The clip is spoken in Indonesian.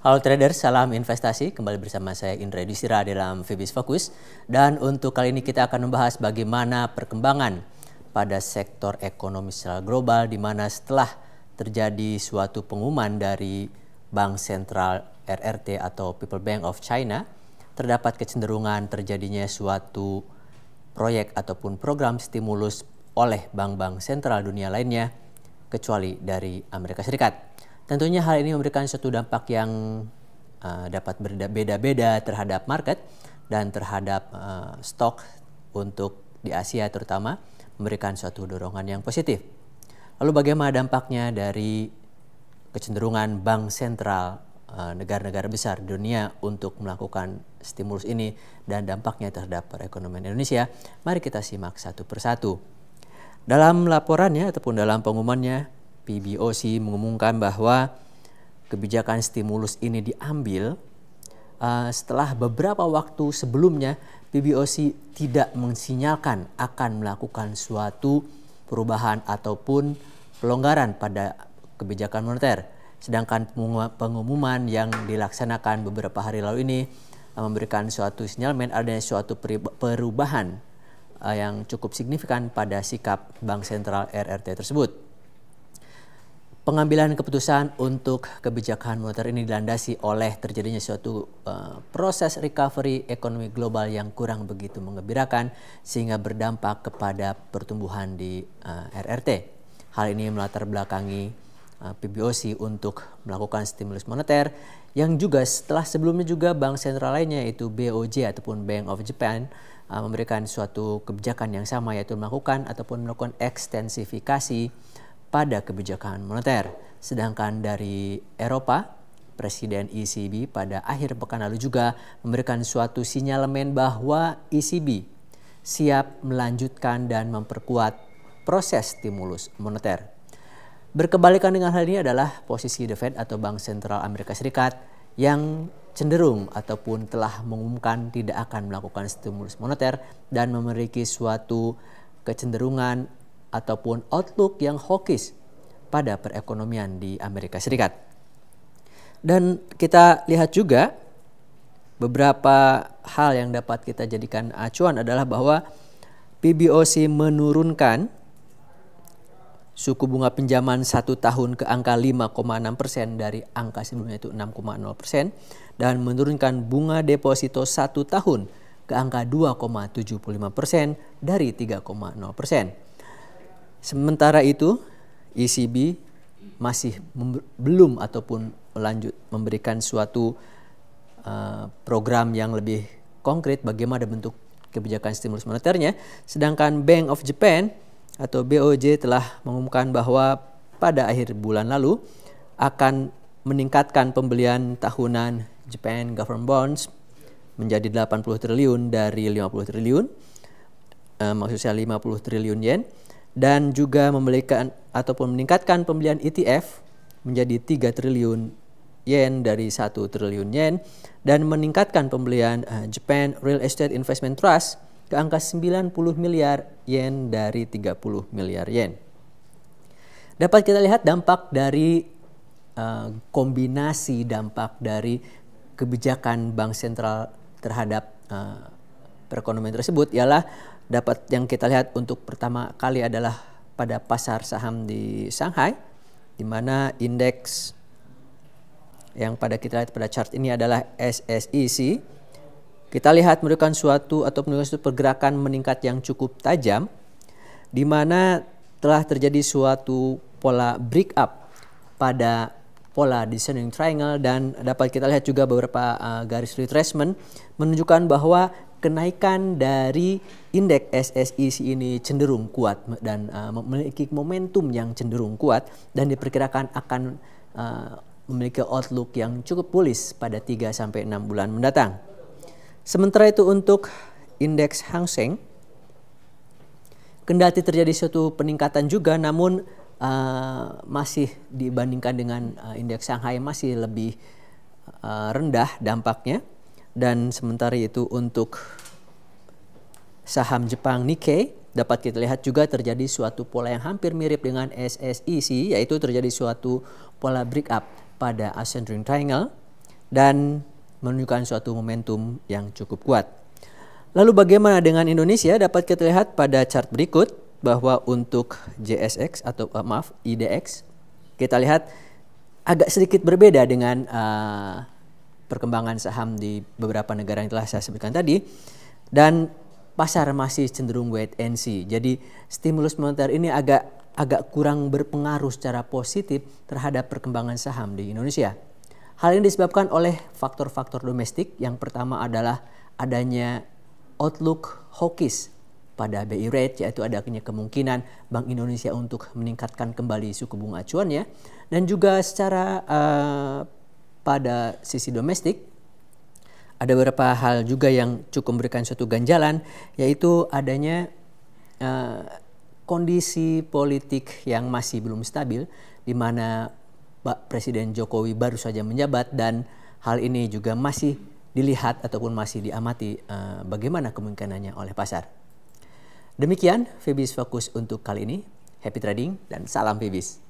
Halo traders, salam investasi. Kembali bersama saya Indra Yudhistira dalam Fibis Focus. Dan untuk kali ini kita akan membahas bagaimana perkembangan pada sektor ekonomi secara global di mana setelah terjadi suatu pengumuman dari Bank Sentral RRT atau People Bank of China, terdapat kecenderungan terjadinya suatu proyek ataupun program stimulus oleh bank-bank sentral dunia lainnya kecuali dari Amerika Serikat. Tentunya hal ini memberikan suatu dampak yang uh, dapat berbeda-beda terhadap market dan terhadap uh, stok untuk di Asia terutama memberikan suatu dorongan yang positif. Lalu bagaimana dampaknya dari kecenderungan bank sentral eh, negara-negara uh, besar dunia untuk melakukan stimulus ini dan dampaknya terhadap perekonomian Indonesia? Mari kita simak satu persatu. Dalam laporannya ataupun dalam pengumumannya, PBOC mengumumkan bahwa kebijakan stimulus ini diambil uh, setelah beberapa waktu sebelumnya PBOC tidak mensinyalkan akan melakukan suatu perubahan ataupun pelonggaran pada kebijakan moneter. Sedangkan pengumuman yang dilaksanakan beberapa hari lalu ini eh, memberikan suatu sinyalmen adanya suatu perubahan eh, yang cukup signifikan pada sikap Bank Sentral RRT tersebut. Pengambilan keputusan untuk kebijakan moneter ini dilandasi oleh terjadinya suatu uh, proses recovery ekonomi global yang kurang begitu mengembirakan sehingga berdampak kepada pertumbuhan di uh, eh, RRT. Hal ini melatar belakangi uh, eh, PBOC untuk melakukan stimulus moneter yang juga setelah sebelumnya juga bank sentral lainnya yaitu BOJ ataupun Bank of Japan uh, memberikan suatu kebijakan yang sama yaitu melakukan ataupun melakukan ekstensifikasi pada kebijakan moneter. Sedangkan dari Eropa, Presiden ECB pada akhir pekan lalu juga memberikan suatu sinyalemen bahwa ECB siap melanjutkan dan memperkuat proses stimulus moneter. Berkebalikan dengan hal ini adalah posisi The Fed atau Bank Sentral Amerika Serikat yang cenderung ataupun telah mengumumkan tidak akan melakukan stimulus moneter dan memiliki suatu kecenderungan ataupun outlook yang hawkish pada perekonomian di Amerika Serikat. Dan kita lihat juga beberapa hal yang dapat kita jadikan acuan adalah bahwa PBOC menurunkan suku bunga pinjaman satu tahun ke angka 5,6 persen dari angka sebelumnya itu 6,0 persen dan menurunkan bunga deposito satu tahun ke angka 2,75 persen dari 3,0 persen. Sementara itu, ECB masih belum ataupun lanjut memberikan suatu uh, program yang lebih konkret bagaimana bentuk kebijakan stimulus moneternya. Sedangkan Bank of Japan atau BOJ telah mengumumkan bahwa pada akhir bulan lalu akan meningkatkan pembelian tahunan Japan Government Bonds menjadi 80 triliun dari 50 triliun, uh, maksud saya 50 triliun yen dan juga membelikan ataupun meningkatkan pembelian ETF menjadi 3 triliun yen dari 1 triliun yen dan meningkatkan pembelian eh, Japan Real Estate Investment Trust ke angka 90 miliar yen dari 30 miliar yen. Dapat kita lihat dampak dari uh, kombinasi dampak dari kebijakan bank sentral terhadap uh, perekonomian tersebut ialah dapat yang kita lihat untuk pertama kali adalah pada pasar saham di Shanghai di mana indeks yang pada kita lihat pada chart ini adalah SSEC kita lihat menunjukkan suatu atau menunjukkan suatu pergerakan meningkat yang cukup tajam di mana telah terjadi suatu pola break up pada pola descending triangle dan dapat kita lihat juga beberapa uh, garis retracement menunjukkan bahwa kenaikan dari indeks SSIC ini cenderung kuat dan uh, memiliki momentum yang cenderung kuat dan diperkirakan akan uh, memiliki outlook yang cukup bullish pada 3 sampai 6 bulan mendatang. Sementara itu untuk indeks Hang Seng kendati terjadi suatu peningkatan juga namun uh, masih dibandingkan dengan uh, indeks Shanghai masih lebih uh, rendah dampaknya dan sementara itu untuk saham Jepang Nikkei dapat kita lihat juga terjadi suatu pola yang hampir mirip dengan SSEC yaitu terjadi suatu pola break up pada ascending triangle dan menunjukkan suatu momentum yang cukup kuat. Lalu bagaimana dengan Indonesia? Dapat kita lihat pada chart berikut bahwa untuk JSX atau uh, maaf IDX kita lihat agak sedikit berbeda dengan uh, perkembangan saham di beberapa negara yang telah saya sebutkan tadi dan pasar masih cenderung wait and see. Jadi stimulus moneter ini agak agak kurang berpengaruh secara positif terhadap perkembangan saham di Indonesia. Hal ini disebabkan oleh faktor-faktor domestik. Yang pertama adalah adanya outlook hawkish pada BI rate yaitu adanya kemungkinan Bank Indonesia untuk meningkatkan kembali suku bunga acuannya dan juga secara uh, pada sisi domestik ada beberapa hal juga yang cukup memberikan suatu ganjalan yaitu adanya uh, kondisi politik yang masih belum stabil di mana Pak Presiden Jokowi baru saja menjabat dan hal ini juga masih dilihat ataupun masih diamati uh, bagaimana kemungkinannya oleh pasar. Demikian Fibis Fokus untuk kali ini. Happy trading dan salam Febis.